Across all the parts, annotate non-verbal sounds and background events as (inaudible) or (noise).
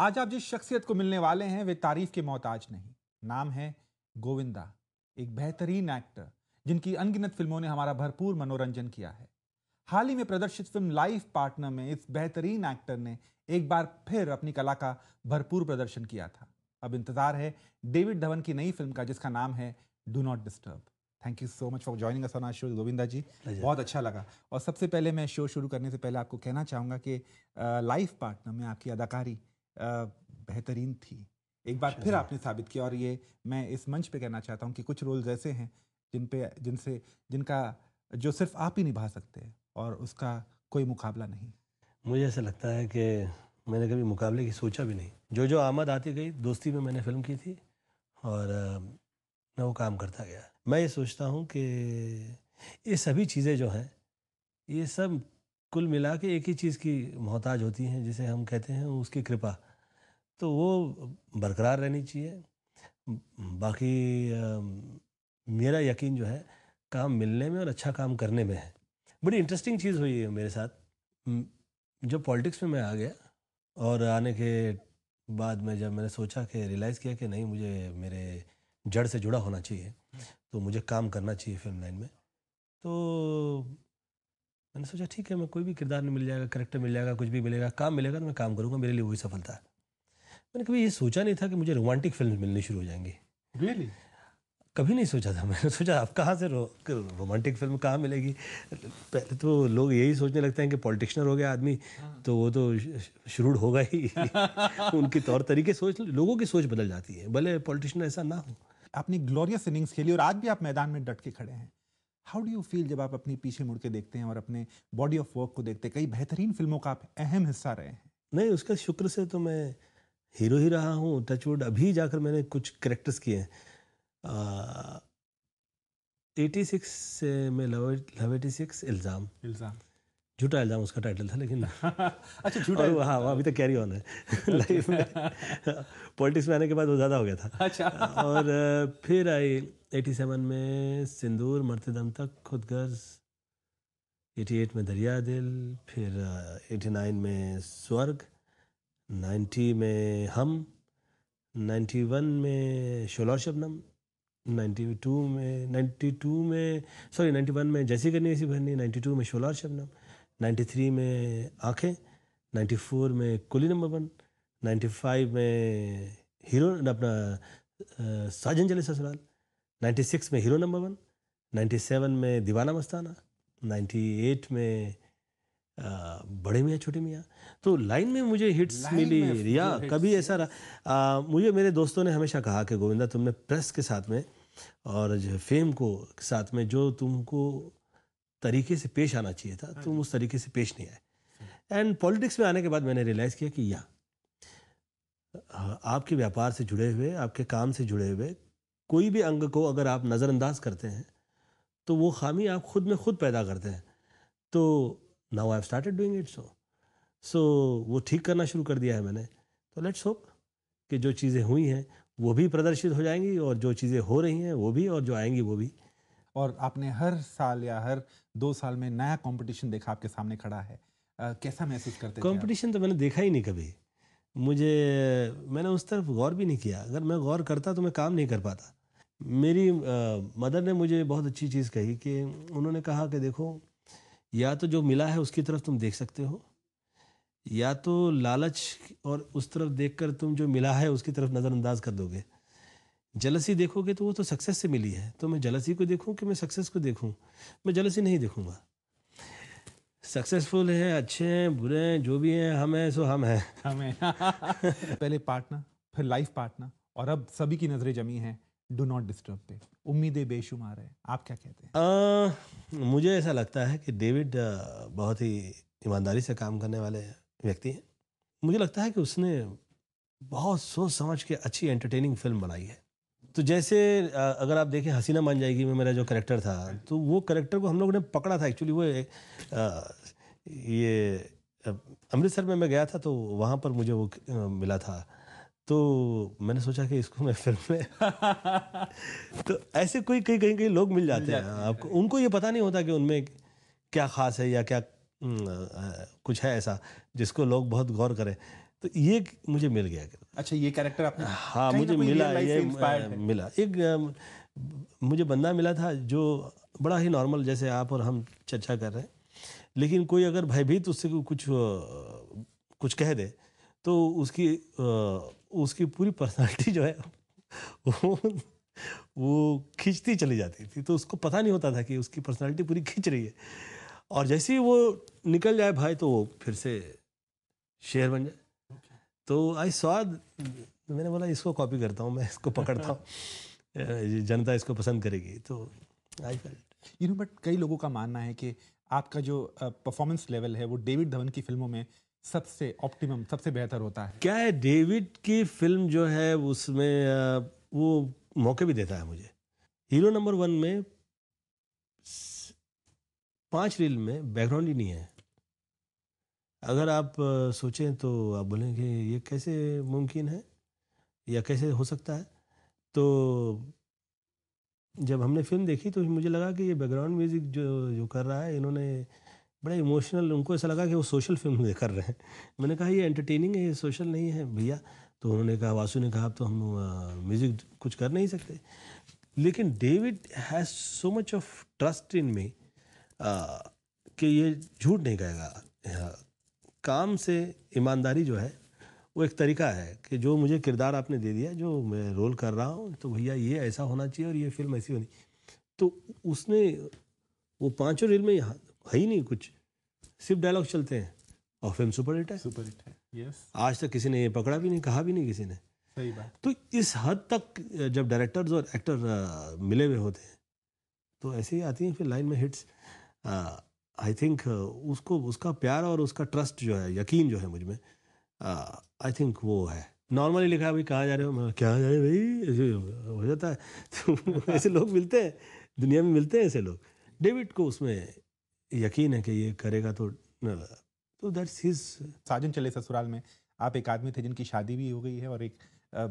आज आप जिस शख्सियत को मिलने वाले हैं वे तारीफ के मोहताज नहीं नाम है गोविंदा एक बेहतरीन एक्टर जिनकी अनगिनत फिल्मों ने हमारा भरपूर मनोरंजन किया है हाल ही में प्रदर्शित फिल्म लाइफ पार्टनर में इस बेहतरीन एक्टर ने एक बार फिर अपनी कला का भरपूर प्रदर्शन किया था अब इंतजार है डेविड धवन की नई फिल्म का जिसका नाम है do not disturb thank you so much for joining us on show Govinda ji बहुत अच्छा लगा और सबसे पहले मैं शो शुरू करने से पहले आपको कहना चाहूँगा कि लाइफ पार्टनर में आपकी अदाकारी बेहतरीन थी एक बार अच्छा फिर आपने साबित किया और ये मैं इस मंच पे कहना चाहता हूँ कि कुछ रोल्स ऐसे हैं जिन पे जिनसे जिनका जो सिर्फ आप ही निभा सकते हैं और उसका कोई मुकाबला नहीं मुझे ऐसा लगता है कि मैंने कभी मुकाबले की सोचा भी नहीं जो जो आमद आती गई दोस्ती में मैंने फिल्म की थी और मैं वो काम करता गया मैं ये सोचता हूँ कि ये सभी चीज़ें जो हैं ये सब कुल मिला के एक ही चीज़ की मोहताज होती हैं जिसे हम कहते हैं उसकी कृपा तो वो बरकरार रहनी चाहिए बाकी मेरा यकीन जो है काम मिलने में और अच्छा काम करने में है बड़ी इंटरेस्टिंग चीज़ हुई है मेरे साथ जब पॉलिटिक्स में मैं आ गया और आने के बाद में जब मैंने सोचा कि रियलाइज़ किया कि नहीं मुझे मेरे जड़ से जुड़ा होना चाहिए हम्म। तो मुझे काम करना चाहिए फिल्म लाइन में तो मैंने सोचा ठीक है मैं कोई भी किरदार नहीं मिल जाएगा करेक्टर मिल जाएगा कुछ भी मिलेगा काम मिलेगा तो मैं काम करूँगा मेरे लिए वही सफलता है मैंने कभी ये सोचा नहीं था कि मुझे रोमांटिक फिल्म मिलनी शुरू हो जाएंगी रियली कभी नहीं सोचा था मैंने (laughs) सोचा अब कहाँ से रो, रोमांटिक फिल्म कहाँ मिलेगी पहले तो लोग यही सोचने लगते हैं कि पॉलिटिक्शनर हो गया आदमी हाँ। तो वो तो शुरू होगा ही (laughs) उनके तौर तरीके सोच लोगों की सोच बदल जाती है भले पॉलिटिशनर ऐसा ना हो आपने ग्लोरियस इनिंग्स खेली और आज भी आप मैदान में डट के खड़े हैं हाउ डू यू फील जब आप अपनी पीछे मुड़ के देखते हैं और अपने बॉडी ऑफ वर्क को देखते हैं कई बेहतरीन फिल्मों का आप अहम हिस्सा रहे हैं नहीं उसका शुक्र से तो मैं हीरो ही रहा हूँ टचवुड अभी जाकर मैंने कुछ करेक्टर्स किए हैं एटी सिक्स से मैं लव एटी सिक्स इल्ज़ाम इल्ज़ाम झूठा इल्ज़ाम उसका टाइटल था लेकिन (laughs) अच्छा झूठा और हाँ अभी तक कैरी ऑन है लाइफ में पॉलिटिक्स में आने के बाद वो ज़्यादा हो गया था अच्छा और फिर आई एटी सेवन में सिंदूर मरते दम तक खुद गर्ज एटी एट में दरिया दिल फिर एटी नाइन में स्वर्ग नाइन्टी में हम नाइन्टी वन में शोला शबनम नाइन्टी टू में नाइन्टी टू में सॉरी नाइन्टी वन में जैसी करनी वैसी भरनी नाइन्टी टू में शोलार शबनम 93 में आँखें 94 में कुली नंबर वन 95 में हीरो अपना साजन जले ससुराल 96 में हीरो नंबर वन 97 में दीवाना मस्ताना 98 में आ, बड़े मियाँ छोटे मियाँ तो लाइन में मुझे हिट्स मिली रिया कभी ऐसा रहा आ, मुझे मेरे दोस्तों ने हमेशा कहा कि गोविंदा तुमने प्रेस के साथ में और जो फेम को के साथ में जो तुमको तरीके से पेश आना चाहिए था हाँ तुम उस तरीके से पेश नहीं आए एंड पॉलिटिक्स में आने के बाद मैंने रियलाइज़ किया कि या आपके व्यापार से जुड़े हुए आपके काम से जुड़े हुए कोई भी अंग को अगर आप नज़रअंदाज करते हैं तो वो खामी आप खुद में खुद पैदा करते हैं तो now I started doing it so so वो ठीक करना शुरू कर दिया है मैंने तो लेट्स होप कि जो चीज़ें हुई हैं वो भी प्रदर्शित हो जाएंगी और जो चीज़ें हो रही हैं वो भी और जो आएंगी वो भी और आपने हर साल या हर दो साल में नया कंपटीशन देखा आपके सामने खड़ा है आ, कैसा महसूस करते कंपटीशन तो मैंने देखा ही नहीं कभी मुझे मैंने उस तरफ गौर भी नहीं किया अगर मैं गौर करता तो मैं काम नहीं कर पाता मेरी आ, मदर ने मुझे बहुत अच्छी चीज़ कही कि उन्होंने कहा कि देखो या तो जो मिला है उसकी तरफ तुम देख सकते हो या तो लालच और उस तरफ देखकर तुम जो मिला है उसकी तरफ नज़रअंदाज कर दोगे जलसी देखोगे तो वो तो सक्सेस से मिली है तो मैं जलसी को देखूं कि मैं सक्सेस को देखूं मैं जलसी नहीं देखूंगा सक्सेसफुल है अच्छे हैं बुरे हैं जो भी हैं हम हैं सो हम हैं हमें (laughs) पहले पार्टनर फिर लाइफ पार्टनर और अब सभी की नज़रें जमी हैं डू नॉट डिस्टर्ब पे उम्मीदें बेशुमार हैं आप क्या कहते हैं आ, मुझे ऐसा लगता है कि डेविड बहुत ही ईमानदारी से काम करने वाले व्यक्ति हैं मुझे लगता है कि उसने बहुत सोच समझ के अच्छी एंटरटेनिंग फिल्म बनाई है तो जैसे अगर आप देखें हसीना मान जाएगी में मेरा जो करेक्टर था तो वो करेक्टर को हम लोगों ने पकड़ा था एक्चुअली वो आ, ये अमृतसर में मैं गया था तो वहाँ पर मुझे वो मिला था तो मैंने सोचा कि इसको मैं फिल्म में (laughs) तो ऐसे कोई कई कहीं कहीं लोग मिल जाते हैं आपको उनको ये पता नहीं होता कि उनमें क्या ख़ास है या क्या कुछ है ऐसा जिसको लोग बहुत गौर करें तो ये मुझे मिल गया अच्छा ये कैरेक्टर आपने हाँ मुझे मिला ये मिला एक मुझे बंदा मिला था जो बड़ा ही नॉर्मल जैसे आप और हम चर्चा कर रहे हैं लेकिन कोई अगर भयभीत उससे कुछ कुछ कह दे तो उसकी उसकी पूरी पर्सनालिटी (laughs) जो है वो वो खींचती चली जाती थी तो उसको पता नहीं होता था कि उसकी पर्सनालिटी पूरी खींच रही है और जैसे ही वो निकल जाए भाई तो वो फिर से शेर बन जाए तो आई सॉ तो मैंने बोला इसको कॉपी करता हूँ मैं इसको पकड़ता हूँ (laughs) जनता इसको पसंद करेगी तो I felt you know but कई लोगों का मानना है कि आपका जो परफॉर्मेंस लेवल है वो डेविड धवन की फिल्मों में सबसे ऑप्टिमम सबसे बेहतर होता है क्या है डेविड की फिल्म जो है उसमें वो मौके भी देता है मुझे हीरो नंबर वन में पांच रील में बैकग्राउंड ही नहीं है अगर आप सोचें तो आप बोलेंगे ये कैसे मुमकिन है या कैसे हो सकता है तो जब हमने फिल्म देखी तो मुझे लगा कि ये बैकग्राउंड म्यूज़िक जो जो कर रहा है इन्होंने बड़ा इमोशनल उनको ऐसा लगा कि वो सोशल फिल्म (laughs) कर रहे हैं मैंने कहा ये एंटरटेनिंग है ये सोशल नहीं है भैया तो उन्होंने कहा वासु ने कहा तो हम म्यूज़िक कुछ कर नहीं सकते लेकिन David has so much of trust in me कि ये झूठ नहीं गएगा काम से ईमानदारी जो है वो एक तरीका है कि जो मुझे किरदार आपने दे दिया जो मैं रोल कर रहा हूँ तो भैया ये ऐसा होना चाहिए और ये फिल्म ऐसी होनी तो उसने वो पांचों रील में यहाँ है ही नहीं कुछ सिर्फ डायलॉग चलते हैं और फिल्म सुपर हिट है सुपर हिट है यस आज तक किसी ने ये पकड़ा भी नहीं कहा भी नहीं किसी ने सही बात तो इस हद तक जब डायरेक्टर्स और एक्टर मिले हुए होते हैं तो ऐसे ही आती हैं फिर लाइन में हिट्स आई थिंक uh, उसको उसका प्यार और उसका ट्रस्ट जो है यकीन जो है मुझ में आई थिंक वो है नॉर्मली लिखा है भाई कहाँ जा रहे हो मैं क्या जा रहे भाई हो जाता है (laughs) तो ऐसे लोग मिलते हैं दुनिया में मिलते हैं ऐसे लोग डेविड को उसमें यकीन है कि ये करेगा तो तो दैट्स हिज साजन चले ससुराल में आप एक आदमी थे जिनकी शादी भी हो गई है और एक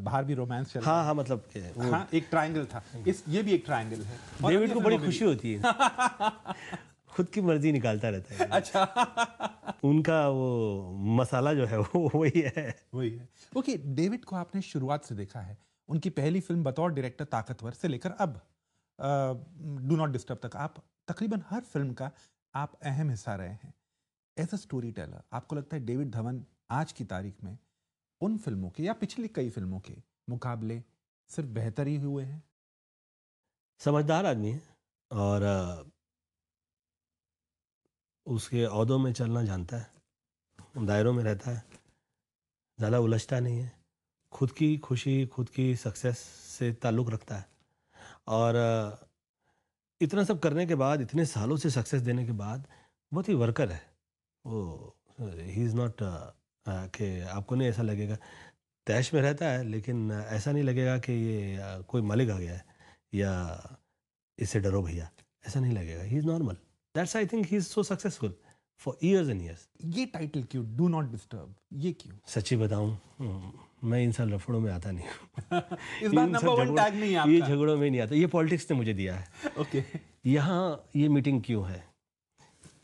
बाहर भी रोमांस चल हाँ हाँ मतलब हाँ एक ट्रायंगल था इस ये भी एक ट्रायंगल है डेविड को बड़ी खुशी होती है (laughs) खुद की मर्जी निकालता रहता है अच्छा उनका वो मसाला जो है वो (laughs) वही है वही है ओके डेविड को आपने शुरुआत से देखा है उनकी पहली फिल्म बतौर डायरेक्टर ताकतवर से लेकर अब डू नॉट डिस्टर्ब तक आप तकरीबन हर फिल्म का आप अहम हिस्सा रहे हैं एज अ स्टोरी टेलर आपको लगता है डेविड धवन आज की तारीख में उन फिल्मों के या पिछली कई फिल्मों के मुकाबले सिर्फ बेहतर ही हुए हैं समझदार आदमी है और उसके अहदों में चलना जानता है दायरों में रहता है ज़्यादा उलझता नहीं है खुद की खुशी खुद की सक्सेस से ताल्लुक़ रखता है और इतना सब करने के बाद इतने सालों से सक्सेस देने के बाद बहुत ही वर्कर है वो ही इज़ नॉट के आपको नहीं ऐसा लगेगा तैश में रहता है लेकिन ऐसा नहीं लगेगा कि ये कोई मालिक आ गया है या इससे डरो भैया ऐसा नहीं लगेगा he is normal that's I think he is so successful for years and years ये टाइटल क्यों डू नॉट डिस्टर्ब ये क्यों सच्ची बताऊं हम्म, मैं इन सब लफड़ों में आता नहीं (laughs) इस बार नंबर वन टैग नहीं आता ये झगड़ों में नहीं आता ये पॉलिटिक्स ने मुझे दिया है ओके okay. यहाँ ये मीटिंग क्यों है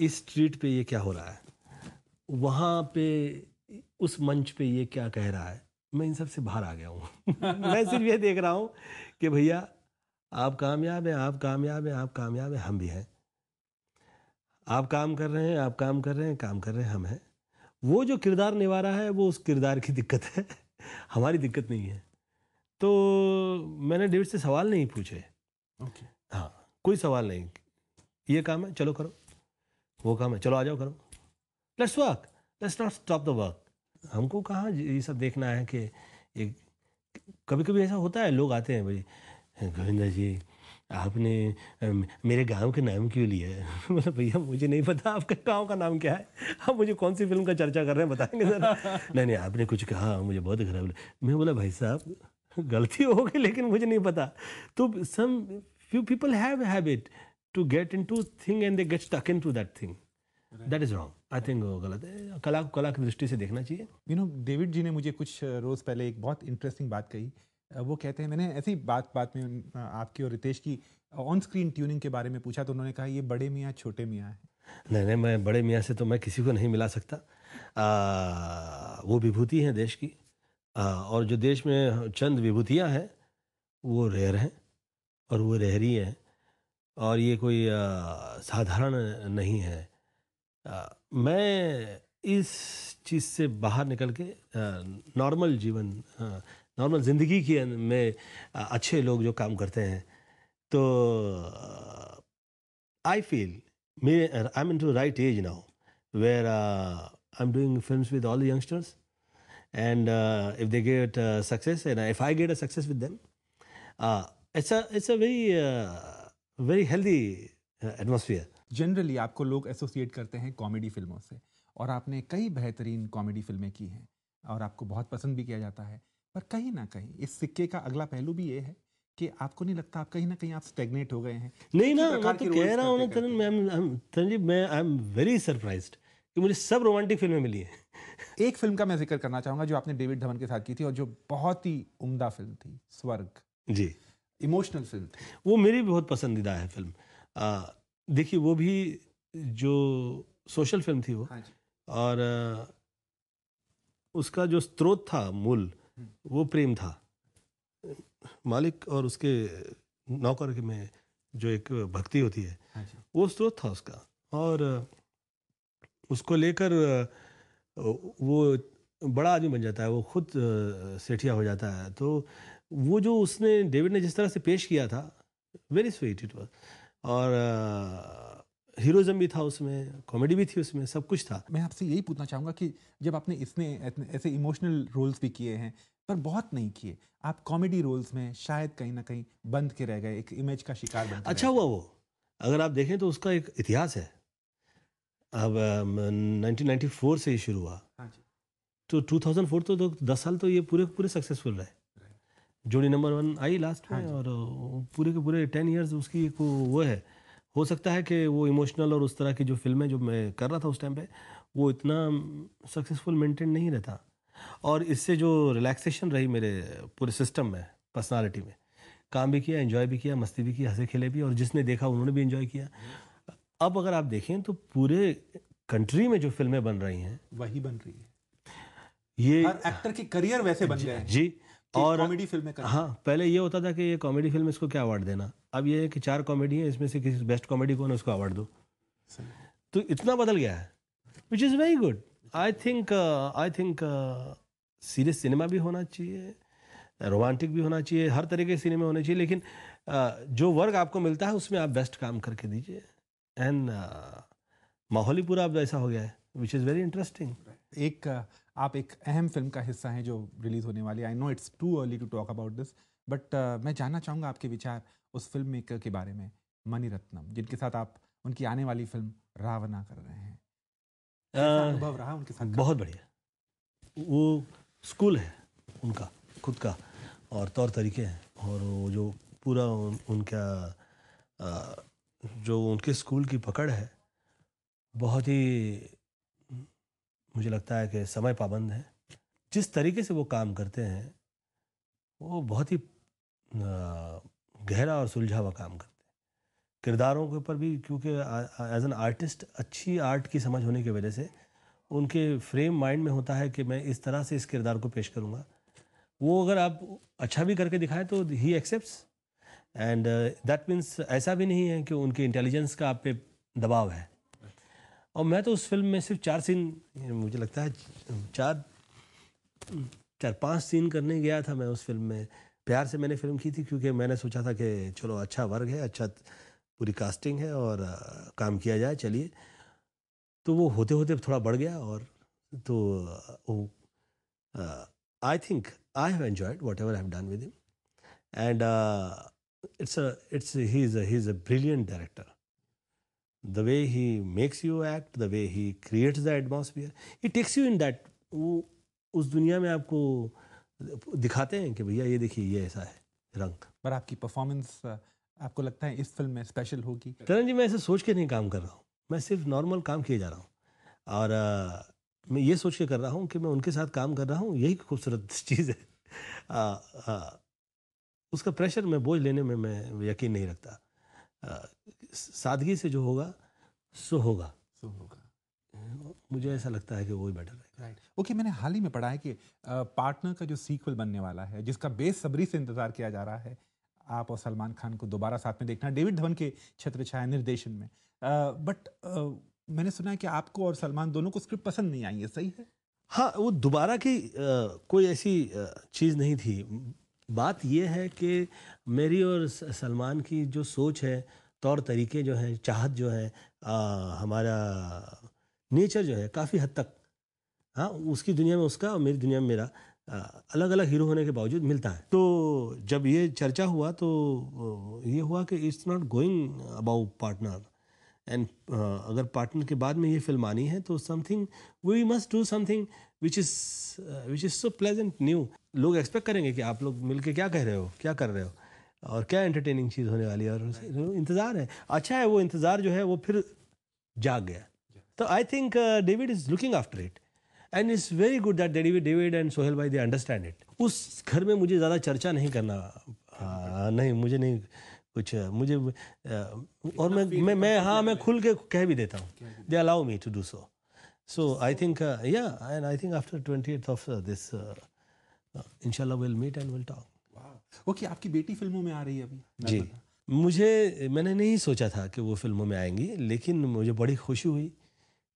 इस स्ट्रीट पे ये क्या हो रहा है वहाँ पे उस मंच पे ये क्या कह रहा है मैं इन सब से बाहर आ गया हूँ (laughs) मैं सिर्फ ये देख रहा हूँ कि भैया आप कामयाब हैं आप कामयाब हैं आप कामयाब हैं हम भी हैं आप काम कर रहे हैं आप काम कर रहे हैं काम कर रहे हैं हम हैं वो जो किरदार निभा रहा है वो उस किरदार की दिक्कत है (laughs) हमारी दिक्कत नहीं है तो मैंने डेविड से सवाल नहीं पूछे okay. हाँ कोई सवाल नहीं ये काम है चलो करो वो काम है चलो आ जाओ करो let's work let's not stop the work हमको कहाँ ये सब देखना है कि एक कभी कभी ऐसा होता है लोग आते हैं भाई गोविंदा जी आपने मेरे गांव के नाम क्यों लिया है (laughs) मतलब भैया मुझे नहीं पता आपका गांव का नाम क्या है आप मुझे कौन सी फिल्म का चर्चा कर रहे हैं बताएंगे जरा (laughs) नहीं नहीं आपने कुछ कहा मुझे बहुत खराब लगा मैं बोला भाई साहब गलती हो गई लेकिन मुझे नहीं पता तो some few people have habit to get into thing and they get stuck into that thing that is wrong I think वो गलत है कला कला की दृष्टि से देखना चाहिए यू नो डेविड जी ने मुझे कुछ रोज़ पहले एक बहुत इंटरेस्टिंग बात कही वो कहते हैं मैंने ऐसी बात बात में आपकी और रितेश की ऑन स्क्रीन ट्यूनिंग के बारे में पूछा तो उन्होंने कहा ये बड़े मियाँ छोटे मियाँ हैं नहीं नहीं मैं बड़े मियाँ से तो मैं किसी को नहीं मिला सकता आ, वो विभूति हैं देश की आ, और जो देश में चंद विभूतियाँ हैं वो रेयर हैं और वो रेहरी हैं और ये कोई आ, साधारण नहीं है आ, मैं इस चीज़ से बाहर निकल के नॉर्मल जीवन आ, नॉर्मल ज़िंदगी के में अच्छे लोग जो काम करते हैं तो I feel may I am too right as now where I am doing film with all youngsters and if they get success and if I get a success with them it's it's a very very healthy atmosphere generally आपको लोग associate करते हैं comedy फिल्मों से और आपने कई बेहतरीन कॉमेडी फिल्में की हैं और आपको बहुत पसंद भी किया जाता है पर कहीं ना कहीं इस सिक्के का अगला पहलू भी ये है कि आपको नहीं लगता आप कहीं ना कहीं आप स्टेगनेट हो गए हैं नहीं ना मैं तो कह रहा हूँ ना तरन मैम तरन जी मैं आई एम वेरी सरप्राइज कि मुझे सब रोमांटिक फिल्में मिली हैं एक फिल्म का मैं जिक्र करना चाहूँगा जो आपने डेविड धवन के साथ की थी और जो बहुत ही उम्दा फिल्म थी स्वर्ग जी इमोशनल फिल्म वो मेरी भी बहुत पसंदीदा है फिल्म देखिए वो भी जो सोशल फिल्म थी वो हाँ और उसका जो स्रोत था मूल वो प्रेम था मालिक और उसके नौकर के में जो एक भक्ति होती है अच्छा। वो स्रोत था उसका और उसको लेकर वो बड़ा आदमी बन जाता है वो खुद सेठिया हो जाता है तो वो जो उसने डेविड ने जिस तरह से पेश किया था वेरी स्वीट इट वॉज और हीरोज़म भी था उसमें कॉमेडी भी थी उसमें सब कुछ था मैं आपसे यही पूछना चाहूँगा कि जब आपने इसने ऐसे इमोशनल रोल्स भी किए हैं पर बहुत नहीं किए आप कॉमेडी रोल्स में शायद कहीं ना कहीं बंद के रह गए एक इमेज का शिकार बन अच्छा हुआ वो अगर आप देखें तो उसका एक इतिहास है अब नाइनटीन से ये शुरू हुआ हाँ तो 2004 तो, तो दस साल तो ये पूरे पूरे सक्सेसफुल रहे जोड़ी नंबर वन आई लास्ट में हाँ और पूरे के पूरे टेन इयर्स उसकी एक वो है हो सकता है कि वो इमोशनल और उस तरह की जो फिल्में जो मैं कर रहा था उस टाइम पे वो इतना सक्सेसफुल मेंटेन नहीं रहता और इससे जो रिलैक्सेशन रही मेरे पूरे सिस्टम में पर्सनालिटी में काम भी किया एंजॉय भी किया मस्ती भी की हंसे खेले भी और जिसने देखा उन्होंने भी एंजॉय किया अब अगर आप देखें तो पूरे कंट्री में जो फिल्में बन रही हैं वही बन रही है ये एक्टर के करियर वैसे बन गए जी और कॉमेडी फिल्में हाँ पहले ये होता था कि ये कॉमेडी फिल्म इसको क्या अवार्ड देना अब ये है कि चार कॉमेडी है इसमें से किसी बेस्ट कॉमेडी कौन है उसको अवार्ड दो तो इतना बदल गया है which is very good I think I think serious cinema भी होना चाहिए रोमांटिक भी होना चाहिए हर तरीके के सिनेमा होने चाहिए लेकिन uh, जो वर्क आपको मिलता है उसमें आप बेस्ट काम करके दीजिए एंड uh, माहौल ही पूरा अब ऐसा हो गया है विच इज़ वेरी इंटरेस्टिंग एक uh, आप एक अहम फिल्म का हिस्सा हैं जो रिलीज़ होने वाली I know it's too early to talk about this but मैं जानना चाहूँगा आपके विचार उस फिल्म मेकर के बारे में मनी रत्नम जिनके साथ आप उनकी आने वाली फिल्म रावना कर रहे हैं अनुभव रहा उनके साथ बहुत बढ़िया वो स्कूल है उनका खुद का और तौर तरीके हैं और वो जो पूरा उन, उनका जो उनके स्कूल की पकड़ है बहुत ही मुझे लगता है कि समय पाबंद है जिस तरीके से वो काम करते हैं वो बहुत ही गहरा और सुलझा हुआ काम करते हैं किरदारों के ऊपर भी क्योंकि एज एन आर्टिस्ट अच्छी आर्ट की समझ होने की वजह से उनके फ्रेम माइंड में होता है कि मैं इस तरह से इस किरदार को पेश करूँगा वो अगर आप अच्छा भी करके दिखाएं तो he accepts and that means ऐसा भी नहीं है कि उनके इंटेलिजेंस का आप पे दबाव है और मैं तो उस फिल्म में सिर्फ चार सीन मुझे लगता है चार चार पांच सीन करने गया था मैं उस फिल्म में प्यार से मैंने फिल्म की थी क्योंकि मैंने सोचा था कि चलो अच्छा वर्ग है अच्छा पूरी कास्टिंग है और काम किया जाए चलिए तो वो होते होते थोड़ा बढ़ गया और तो I think I have enjoyed whatever have done with him and it's it's he is he is a brilliant director the way he makes you act the way he creates the atmosphere he takes you in that वो उस दुनिया में आपको दिखाते हैं कि भैया ये देखिए ये ऐसा है रंग पर आपकी परफॉर्मेंस आपको लगता है इस फिल्म में स्पेशल होगी करण जी मैं ऐसे सोच के नहीं काम कर रहा हूँ मैं सिर्फ नॉर्मल काम किए जा रहा हूँ और आ, मैं ये सोच के कर रहा हूँ कि मैं उनके साथ काम कर रहा हूँ यही खूबसूरत (laughs) चीज़ है आ, आ, उसका प्रेशर मैं बोझ लेने में मैं यकीन नहीं रखता सादगी से जो होगा सो होगा सो होगा मुझे ऐसा लगता है कि वो बेटर रहेगा राइट ओके मैंने हाल ही में पढ़ा है कि पार्टनर का जो सीक्वल बनने वाला है जिसका बेसब्री से इंतजार किया जा रहा है आप और सलमान खान को दोबारा साथ में देखना डेविड धवन के छत्र छाया निर्देशन में बट मैंने सुना है कि आपको और सलमान दोनों को स्क्रिप्ट पसंद नहीं आई है सही है हाँ वो दोबारा की आ, कोई ऐसी चीज़ नहीं थी बात यह है कि मेरी और सलमान की जो सोच है तौर तरीके जो हैं चाहत जो है आ, हमारा नेचर जो है काफ़ी हद तक हाँ उसकी दुनिया में उसका और मेरी दुनिया में मेरा अलग अलग हीरो होने के बावजूद मिलता है तो जब ये चर्चा हुआ तो ये हुआ कि it's not going about partner and अगर पार्टनर के बाद में ये फिल्म आनी है तो something we must do something which is which is so pleasant new लोग एक्सपेक्ट करेंगे कि आप लोग मिलके क्या कह रहे हो क्या कर रहे हो और क्या एंटरटेनिंग चीज़ होने वाली है और इंतज़ार है अच्छा है वो इंतज़ार जो है वो फिर जाग गया So I think uh, David is looking after it. And it's very good that daddy David and Sohail भाई दे अंडरस्टैंड इट उस घर में मुझे ज़्यादा चर्चा नहीं करना आ, हाँ, नहीं मुझे नहीं कुछ मुझे आ, और मैं मैं मैं हाँ मैं खुल के कह भी देता हूँ they allow me to do so so I think yeah and I think after twenty eight of this इनशाला will meet and will talk okay आपकी बेटी फिल्मों में आ रही है अभी जी मुझे मैंने नहीं सोचा था कि वो फिल्मों में आएंगी लेकिन मुझे बड़ी खुशी हुई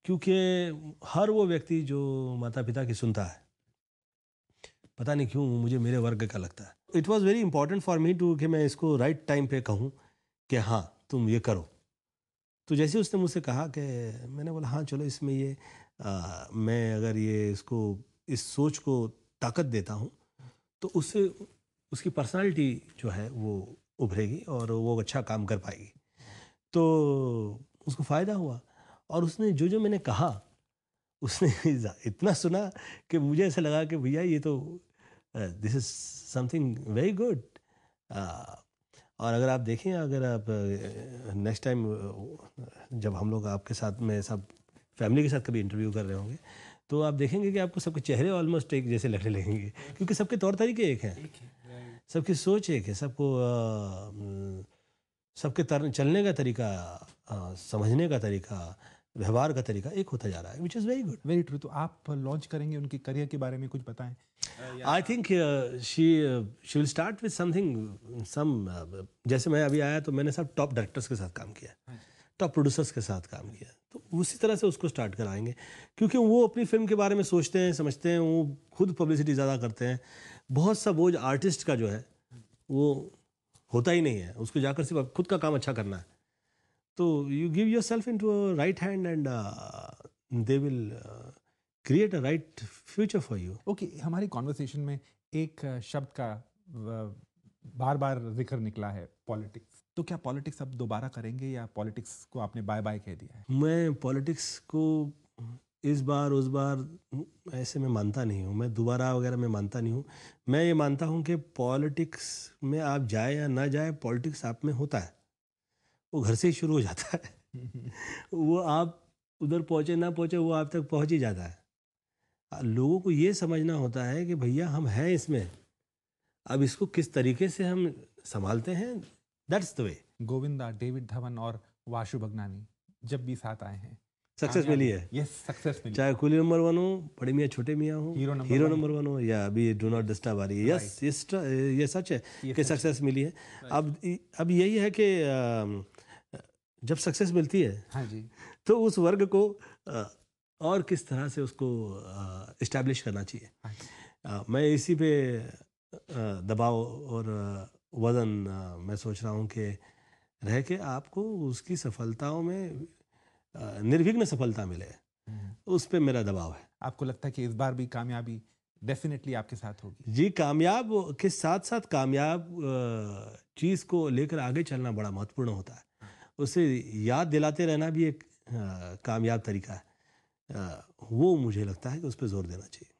क्योंकि हर वो व्यक्ति जो माता पिता की सुनता है पता नहीं क्यों मुझे मेरे वर्ग का लगता है it was very important for me too कि मैं इसको राइट right टाइम पे कहूँ कि हाँ तुम ये करो तो जैसे उसने मुझसे कहा कि मैंने बोला हाँ चलो इसमें ये आ, मैं अगर ये इसको इस सोच को ताकत देता हूँ तो उससे उसकी पर्सनालिटी जो है वो उभरेगी और वो अच्छा काम कर पाएगी तो उसको फ़ायदा हुआ और उसने जो जो मैंने कहा उसने इतना सुना कि मुझे ऐसा लगा कि भैया ये तो this is something very good और अगर आप देखें अगर आप नेक्स्ट टाइम जब हम लोग आपके साथ में सब फैमिली के साथ कभी इंटरव्यू कर रहे होंगे तो आप देखेंगे कि आपको सबके चेहरे ऑलमोस्ट एक जैसे लगने लगेंगे क्योंकि सबके तौर तरीके एक हैं सबकी सोच एक है सबको सबके तर चलने का तरीका समझने का तरीका व्यवहार का तरीका एक होता जा रहा है which is very good very true तो आप लॉन्च करेंगे उनके करियर के बारे में कुछ बताएं I think she she will start with something some जैसे मैं अभी आया तो मैंने सब टॉप डायरेक्टर्स के साथ काम किया टॉप हाँ प्रोड्यूसर्स के साथ काम किया तो उसी तरह से उसको स्टार्ट कराएंगे क्योंकि वो अपनी फिल्म के बारे में सोचते हैं समझते हैं वो खुद पब्लिसिटी ज़्यादा करते हैं बहुत सा बोझ आर्टिस्ट का जो है वो होता ही नहीं है उसको जाकर सिर्फ खुद का काम अच्छा करना है तो you give yourself into right hand and they will create a right future for you okay हमारी कॉन्वर्सेशन में एक uh, शब्द का uh, बार बार जिक्र निकला है पॉलिटिक्स तो क्या पॉलिटिक्स अब दोबारा करेंगे या पॉलिटिक्स को आपने बाय बाय कह दिया है मैं पॉलिटिक्स को इस बार उस बार ऐसे मैं मानता नहीं हूँ मैं दोबारा वगैरह मैं मानता नहीं हूँ मैं ये मानता हूँ कि पॉलिटिक्स में आप जाए या ना जाए पॉलिटिक्स आप में होता है वो घर से ही शुरू हो जाता है (laughs) वो आप उधर पहुँचे ना पहुँचे वो आप तक पहुँच ही जाता है लोगों को ये समझना होता है कि भैया हम हैं इसमें अब इसको किस तरीके से हम संभालते हैं that's the way Govinda David Dhawan और वाशु भगनानी जब भी साथ आए हैं सक्सेस मिली है यस सक्सेस मिली चाहे कुली नंबर वन हो बड़े मियाँ छोटे मियाँ हो हीरो नंबर वन हो या अभी डू नॉट डिस्टर्ब आ रही है यस ये सच है कि सक्सेस मिली है अब अब यही है कि जब सक्सेस मिलती है हाँ जी तो उस वर्ग को और किस तरह से उसको इस्टेब्लिश करना चाहिए हाँ मैं इसी पे दबाव और वज़न मैं सोच रहा हूँ कि रह के आपको उसकी सफलताओं में निर्विघ्न सफलता मिले हम्म। उस पर मेरा दबाव है आपको लगता है कि इस बार भी कामयाबी डेफिनेटली आपके साथ होगी जी कामयाब के साथ साथ कामयाब चीज़ को लेकर आगे चलना बड़ा महत्वपूर्ण होता है उसे याद दिलाते रहना भी एक कामयाब तरीका है वो मुझे लगता है कि उस पर ज़ोर देना चाहिए